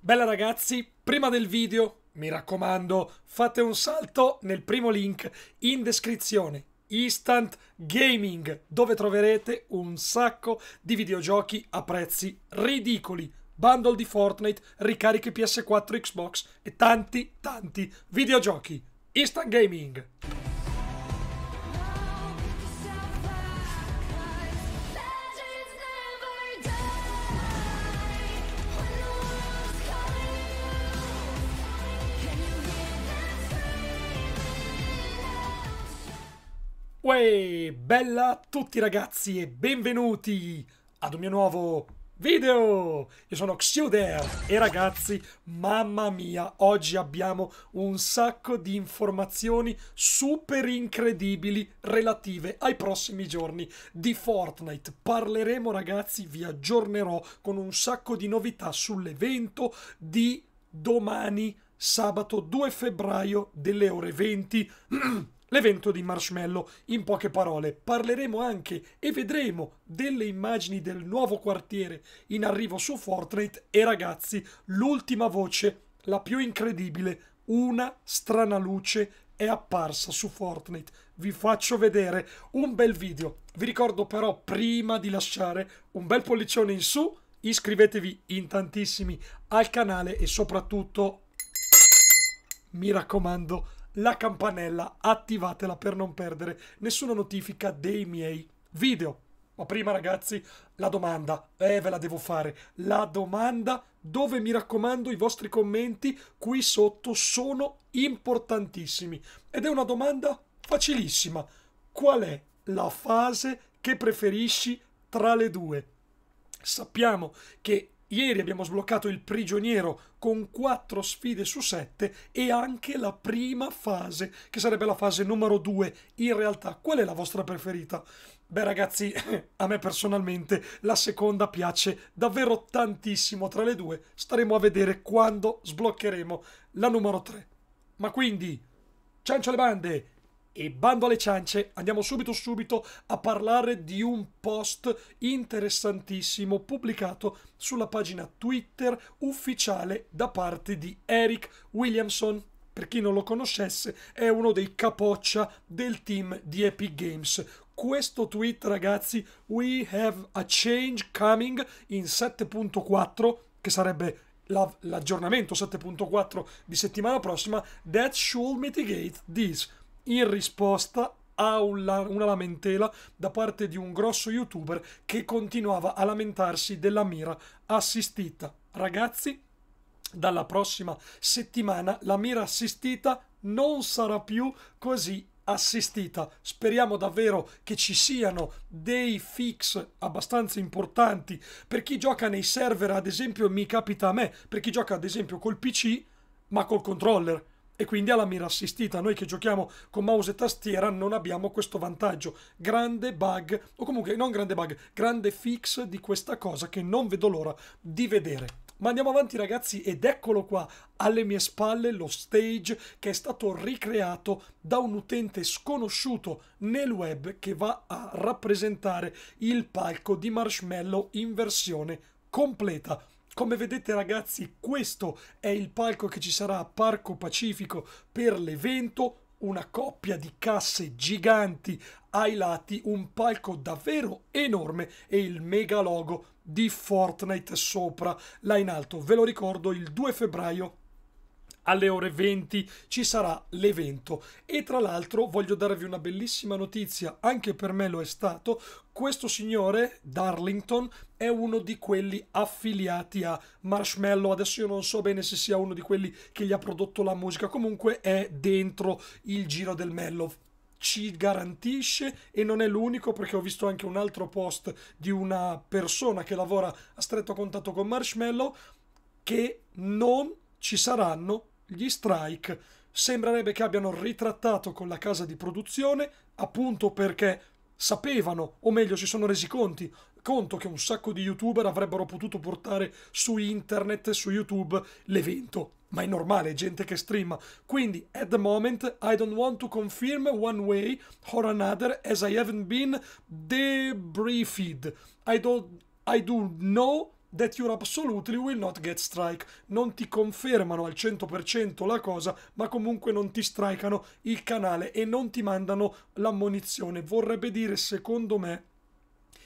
Bella ragazzi, prima del video, mi raccomando, fate un salto nel primo link in descrizione, Instant Gaming, dove troverete un sacco di videogiochi a prezzi ridicoli, bundle di Fortnite, ricariche PS4 Xbox e tanti tanti videogiochi. Instant Gaming! e bella a tutti ragazzi e benvenuti ad un mio nuovo video! Io sono Xuder e ragazzi, mamma mia, oggi abbiamo un sacco di informazioni super incredibili relative ai prossimi giorni di Fortnite. Parleremo ragazzi, vi aggiornerò con un sacco di novità sull'evento di domani sabato 2 febbraio delle ore 20 L'evento di Marshmallow, in poche parole, parleremo anche e vedremo delle immagini del nuovo quartiere in arrivo su Fortnite e ragazzi, l'ultima voce, la più incredibile, una strana luce è apparsa su Fortnite. Vi faccio vedere un bel video. Vi ricordo però prima di lasciare un bel pollicione in su, iscrivetevi in tantissimi al canale e soprattutto mi raccomando la campanella, attivatela per non perdere nessuna notifica dei miei video. Ma prima ragazzi, la domanda, eh ve la devo fare, la domanda dove mi raccomando i vostri commenti qui sotto sono importantissimi ed è una domanda facilissima. Qual è la fase che preferisci tra le due? Sappiamo che Ieri abbiamo sbloccato il prigioniero con 4 sfide su 7 e anche la prima fase, che sarebbe la fase numero 2. In realtà, qual è la vostra preferita? Beh ragazzi, a me personalmente la seconda piace davvero tantissimo tra le due. Staremo a vedere quando sbloccheremo la numero 3. Ma quindi, ciancio le bande! E bando alle ciance, andiamo subito subito a parlare di un post interessantissimo pubblicato sulla pagina Twitter ufficiale da parte di Eric Williamson. Per chi non lo conoscesse, è uno dei capoccia del team di Epic Games. Questo tweet, ragazzi, we have a change coming in 7.4, che sarebbe l'aggiornamento 7.4 di settimana prossima, that should mitigate this in risposta a una, una lamentela da parte di un grosso youtuber che continuava a lamentarsi della mira assistita. Ragazzi, dalla prossima settimana la mira assistita non sarà più così assistita. Speriamo davvero che ci siano dei fix abbastanza importanti per chi gioca nei server, ad esempio mi capita a me, per chi gioca ad esempio col PC ma col controller e quindi alla mira assistita. Noi che giochiamo con mouse e tastiera non abbiamo questo vantaggio. Grande bug, o comunque non grande bug, grande fix di questa cosa che non vedo l'ora di vedere. Ma andiamo avanti ragazzi ed eccolo qua alle mie spalle lo stage che è stato ricreato da un utente sconosciuto nel web che va a rappresentare il palco di Marshmallow in versione completa. Come vedete ragazzi questo è il palco che ci sarà a Parco Pacifico per l'evento una coppia di casse giganti ai lati, un palco davvero enorme e il mega logo di Fortnite sopra là in alto. Ve lo ricordo il 2 febbraio alle ore 20 ci sarà l'evento e tra l'altro voglio darvi una bellissima notizia, anche per me lo è stato, questo signore, Darlington, è uno di quelli affiliati a Marshmallow. Adesso io non so bene se sia uno di quelli che gli ha prodotto la musica, comunque è dentro il giro del Mellow ci garantisce e non è l'unico perché ho visto anche un altro post di una persona che lavora a stretto contatto con Marshmallow che non ci saranno gli strike sembrerebbe che abbiano ritrattato con la casa di produzione appunto perché sapevano, o meglio si sono resi conti, conto che un sacco di youtuber avrebbero potuto portare su internet, su YouTube, l'evento. Ma è normale, è gente che streama. Quindi, at the moment, I don't want to confirm one way or another as I haven't been debriefed. I, don't, I do know that you absolutely will not get strike. Non ti confermano al 100% la cosa, ma comunque non ti strikano il canale e non ti mandano l'ammonizione. Vorrebbe dire, secondo me,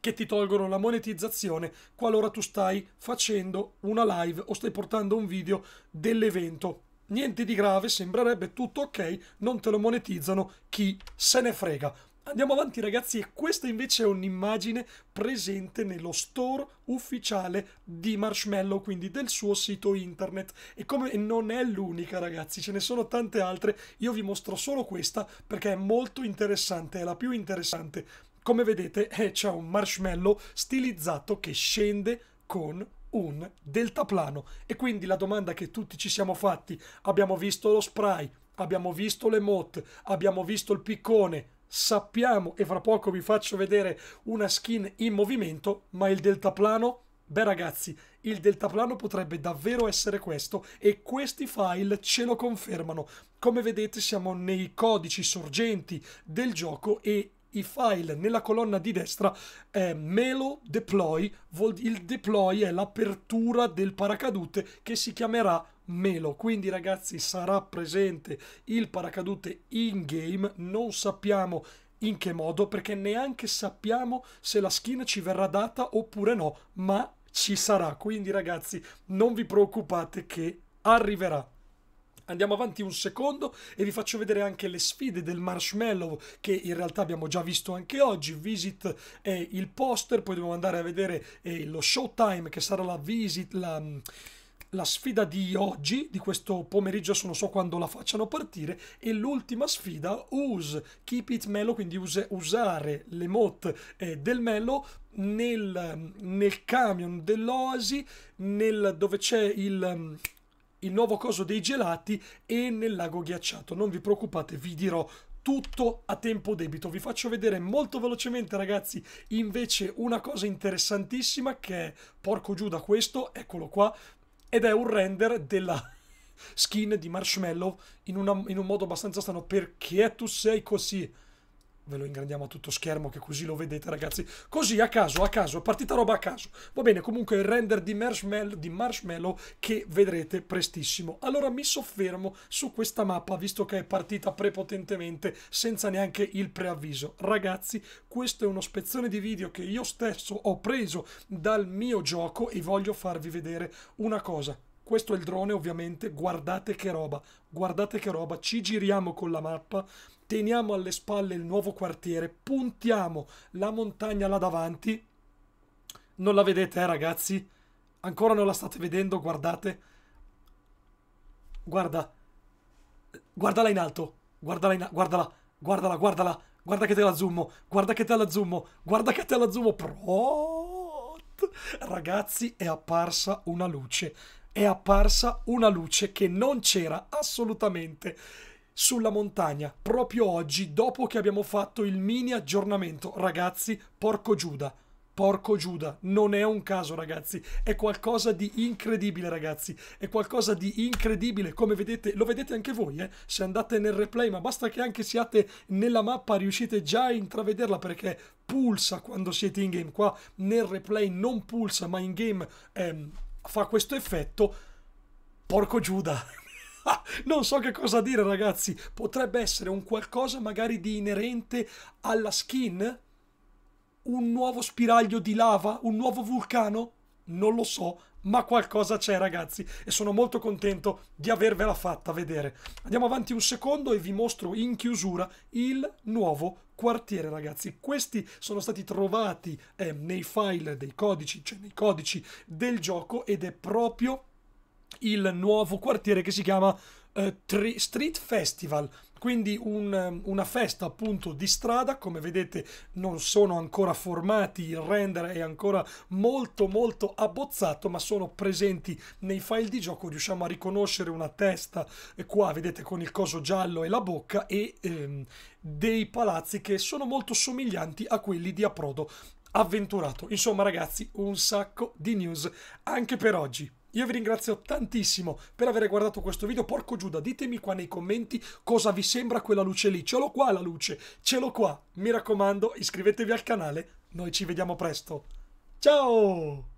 che ti tolgono la monetizzazione qualora tu stai facendo una live o stai portando un video dell'evento. Niente di grave, sembrerebbe tutto ok, non te lo monetizzano, chi se ne frega. Andiamo avanti ragazzi e questa invece è un'immagine presente nello store ufficiale di Marshmallow, quindi del suo sito internet. E come non è l'unica ragazzi, ce ne sono tante altre, io vi mostro solo questa perché è molto interessante, è la più interessante. Come vedete eh, c'è un marshmallow stilizzato che scende con un deltaplano. E quindi la domanda che tutti ci siamo fatti, abbiamo visto lo spray, abbiamo visto le motte, abbiamo visto il piccone, sappiamo e fra poco vi faccio vedere una skin in movimento, ma il deltaplano, beh ragazzi, il deltaplano potrebbe davvero essere questo e questi file ce lo confermano. Come vedete siamo nei codici sorgenti del gioco e i file nella colonna di destra è eh, Melo Deploy, il deploy è l'apertura del paracadute che si chiamerà Melo. Quindi ragazzi sarà presente il paracadute in game, non sappiamo in che modo perché neanche sappiamo se la skin ci verrà data oppure no, ma ci sarà. Quindi ragazzi non vi preoccupate che arriverà. Andiamo avanti un secondo e vi faccio vedere anche le sfide del marshmallow che in realtà abbiamo già visto anche oggi. Visit è il poster, poi dobbiamo andare a vedere eh, lo showtime che sarà la visit, la la sfida di oggi, di questo pomeriggio, adesso non so quando la facciano partire, e l'ultima sfida, use keep it mellow, quindi use, usare le mod eh, del mellow nel, nel camion dell'Oasi, nel, dove c'è il il nuovo coso dei gelati e nel lago ghiacciato. Non vi preoccupate, vi dirò tutto a tempo debito. Vi faccio vedere molto velocemente, ragazzi, invece una cosa interessantissima che è, porco giù da questo, eccolo qua, ed è un render della skin di Marshmallow in, una, in un modo abbastanza strano. Perché tu sei così? Ve lo ingrandiamo a tutto schermo che così lo vedete ragazzi. Così a caso, a caso, è partita roba a caso. Va bene, comunque il render di marshmallow, di marshmallow che vedrete prestissimo. Allora mi soffermo su questa mappa visto che è partita prepotentemente senza neanche il preavviso. Ragazzi, questo è uno spezzone di video che io stesso ho preso dal mio gioco e voglio farvi vedere una cosa. Questo è il drone ovviamente, guardate che roba, guardate che roba, ci giriamo con la mappa, teniamo alle spalle il nuovo quartiere, puntiamo la montagna là davanti. Non la vedete eh ragazzi? Ancora non la state vedendo, guardate. Guarda, guardala in alto, guardala, in a- guardala, guardala, guardala, guarda che te la zoom, guarda che te la zoom, guarda che te la zoom, pro. Ragazzi, è apparsa una luce è apparsa una luce che non c'era assolutamente sulla montagna proprio oggi dopo che abbiamo fatto il mini aggiornamento ragazzi porco giuda Porco Giuda, non è un caso ragazzi, è qualcosa di incredibile ragazzi, è qualcosa di incredibile, come vedete, lo vedete anche voi eh? se andate nel replay, ma basta che anche siate nella mappa riuscite già a intravederla perché pulsa quando siete in game, qua nel replay non pulsa ma in game... Ehm, fa questo effetto porco Giuda. non so che cosa dire ragazzi, potrebbe essere un qualcosa magari di inerente alla skin? Un nuovo spiraglio di lava? Un nuovo vulcano? Non lo so, ma qualcosa c'è ragazzi e sono molto contento di avervela fatta vedere. Andiamo avanti un secondo e vi mostro in chiusura il nuovo quartiere, ragazzi. Questi sono stati trovati eh, nei file dei codici, cioè nei codici del gioco ed è proprio il nuovo quartiere che si chiama eh, Street Festival quindi un, una festa appunto di strada, come vedete non sono ancora formati, il render è ancora molto molto abbozzato, ma sono presenti nei file di gioco, riusciamo a riconoscere una testa eh, qua, vedete con il coso giallo e la bocca e ehm, dei palazzi che sono molto somiglianti a quelli di approdo avventurato. Insomma ragazzi, un sacco di news anche per oggi. Io vi ringrazio tantissimo per aver guardato questo video. Porco Giuda, ditemi qua nei commenti cosa vi sembra quella luce lì. Ce l'ho qua la luce, ce l'ho qua. Mi raccomando, iscrivetevi al canale. Noi ci vediamo presto. Ciao!